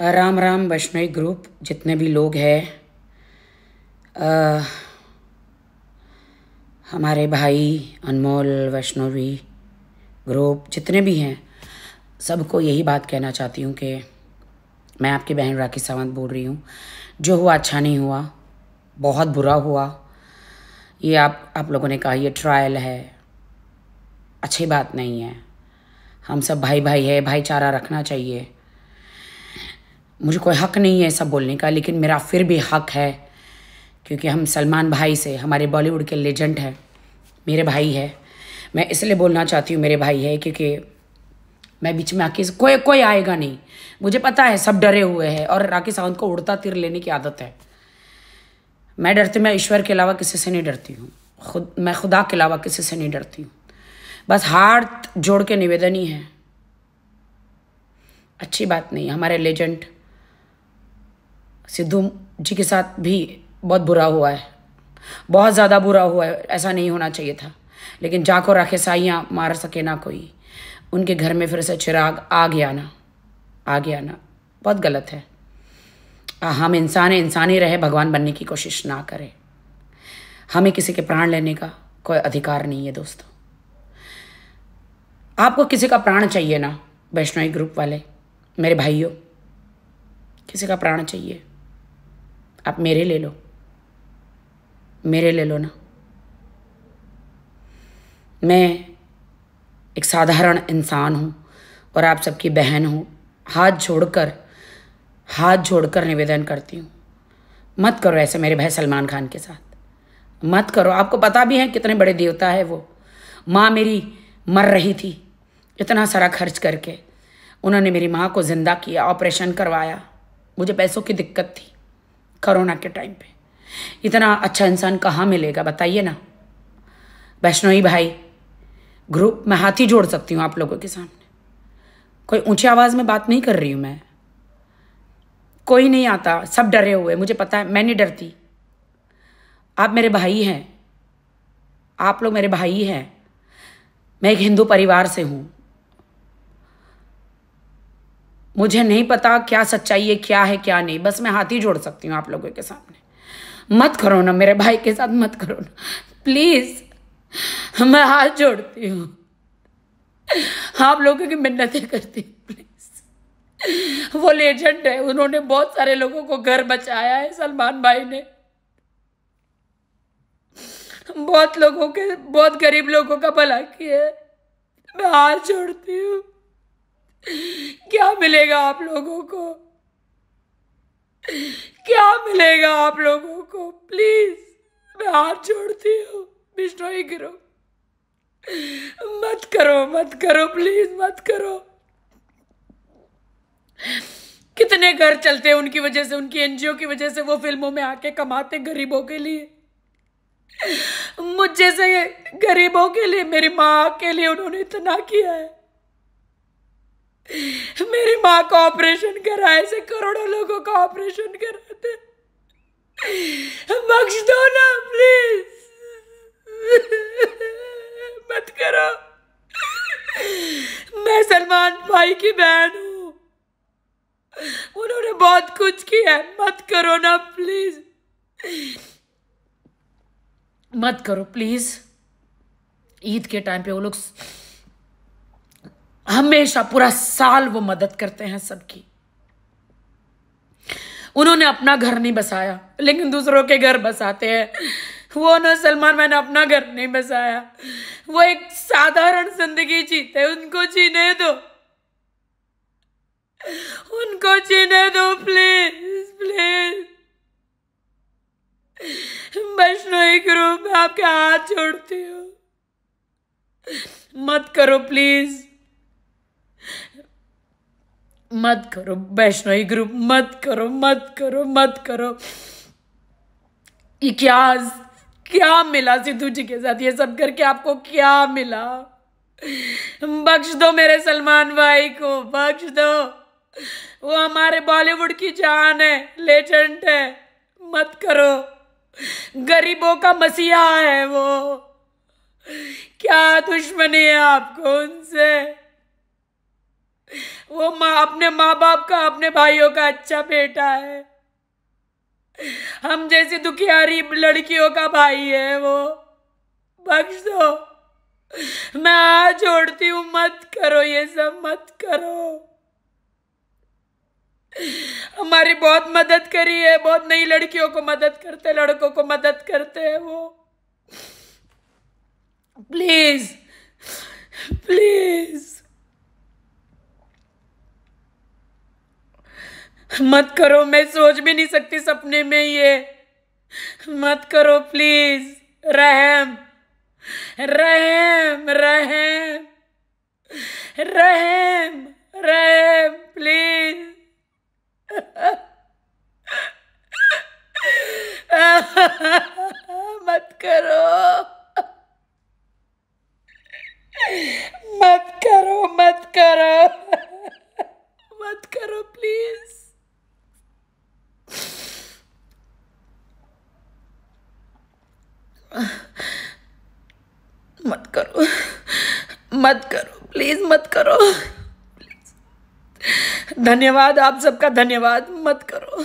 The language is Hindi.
राम राम वैष्णवी ग्रुप जितने भी लोग हैं हमारे भाई अनमोल वैष्णवी ग्रुप जितने भी हैं सबको यही बात कहना चाहती हूँ कि मैं आपकी बहन राखी सावंत बोल रही हूँ जो हुआ अच्छा नहीं हुआ बहुत बुरा हुआ ये आप आप लोगों ने कहा ये ट्रायल है अच्छी बात नहीं है हम सब भाई भाई है भाईचारा रखना चाहिए मुझे कोई हक नहीं है ऐसा बोलने का लेकिन मेरा फिर भी हक है क्योंकि हम सलमान भाई से हमारे बॉलीवुड के लेजेंड हैं मेरे भाई है मैं इसलिए बोलना चाहती हूँ मेरे भाई है क्योंकि मैं बीच में आके कोई कोई आएगा नहीं मुझे पता है सब डरे हुए हैं और राखी सावंत को उड़ता तिर लेने की आदत है मैं डरती मैं ईश्वर के अलावा किसी से नहीं डरती हूँ खुद मैं खुदा के अलावा किसी से नहीं डरती हूँ बस हार्थ जोड़ के निवेदन ही है अच्छी बात नहीं हमारे लेजेंड सिद्धू जी के साथ भी बहुत बुरा हुआ है बहुत ज़्यादा बुरा हुआ है ऐसा नहीं होना चाहिए था लेकिन जाको राखे साइयाँ मार सके ना कोई उनके घर में फिर से चिराग आ गया ना आ गया ना बहुत गलत है हम इंसान हैं इंसान ही रहे भगवान बनने की कोशिश ना करें हमें किसी के प्राण लेने का कोई अधिकार नहीं है दोस्तों आपको किसी का प्राण चाहिए ना वैष्णवी ग्रुप वाले मेरे भाइयों किसी का प्राण चाहिए आप मेरे ले लो मेरे ले लो ना मैं एक साधारण इंसान हूँ और आप सबकी बहन हूँ हाथ जोड़कर हाथ जोड़कर निवेदन करती हूँ मत करो ऐसे मेरे भाई सलमान खान के साथ मत करो आपको पता भी है कितने बड़े देवता है वो माँ मेरी मर रही थी इतना सारा खर्च करके उन्होंने मेरी माँ को ज़िंदा किया ऑपरेशन करवाया मुझे पैसों की दिक्कत थी कोरोना के टाइम पे इतना अच्छा इंसान कहाँ मिलेगा बताइए ना वैष्णवी भाई ग्रुप मैं हाथ ही जोड़ सकती हूँ आप लोगों के सामने कोई ऊंची आवाज़ में बात नहीं कर रही हूँ मैं कोई नहीं आता सब डरे हुए मुझे पता है मैं नहीं डरती आप मेरे भाई हैं आप लोग मेरे भाई हैं मैं एक हिंदू परिवार से हूँ मुझे नहीं पता क्या सच्चाई है क्या है क्या नहीं बस मैं हाथ ही जोड़ सकती हूँ आप लोगों के सामने मत करो ना मेरे भाई के साथ मत करो ना प्लीज़ मैं हाथ जोड़ती हूँ आप लोगों की मिन्नतें करती हूँ प्लीज़ वो लेजेंड है उन्होंने बहुत सारे लोगों को घर बचाया है सलमान भाई ने बहुत लोगों के बहुत गरीब लोगों का भला किया है मैं हाथ जोड़ती हूँ क्या मिलेगा आप लोगों को क्या मिलेगा आप लोगों को प्लीज मैं हाथ छोड़ती हूँ बिश्नोई करो मत करो मत करो प्लीज मत करो कितने घर चलते हैं उनकी वजह से उनकी एनजीओ की वजह से वो फिल्मों में आके कमाते गरीबों के लिए मुझ जैसे गरीबों के लिए मेरी माँ के लिए उन्होंने इतना किया है मेरी माँ का ऑपरेशन करा ऐसे करोड़ों लोगों का ऑपरेशन कराते बख्श दो ना प्लीज मत करो मैं सलमान भाई की बहन हूँ उन्होंने बहुत कुछ किया है मत करो ना प्लीज मत करो प्लीज ईद के टाइम पे वो लोग हमेशा पूरा साल वो मदद करते हैं सबकी उन्होंने अपना घर नहीं बसाया लेकिन दूसरों के घर बसाते हैं वो न सलमान मैंने अपना घर नहीं बसाया वो एक साधारण जिंदगी जीते उनको जीने दो उनको जीने दो प्लीज प्लीज वैष्णो एक रूप में आपके हाथ छोड़ती हूँ मत करो प्लीज़ मत करो वैष्णवी ग्रुप मत करो मत करो मत करो ये क्या क्या मिला सिद्धू जी के साथ ये सब करके आपको क्या मिला बख्श दो मेरे सलमान भाई को बख्श दो वो हमारे बॉलीवुड की जान है लेजेंड है मत करो गरीबों का मसीहा है वो क्या दुश्मनी है आपको उनसे वो माँ अपने माँ बाप का अपने भाइयों का अच्छा बेटा है हम जैसी दुखियारी लड़कियों का भाई है वो बख्श दो मैं आ जोड़ती हूं मत करो ये सब मत करो हमारी बहुत मदद करी है बहुत नई लड़कियों को मदद करते लड़कों को मदद करते हैं वो प्लीज़ मत करो मैं सोच भी नहीं सकती सपने में ये मत करो प्लीज रहम रहम रहम रहम रहम प्लीज मत करो प्लीज़ मत करो धन्यवाद आप सबका धन्यवाद मत करो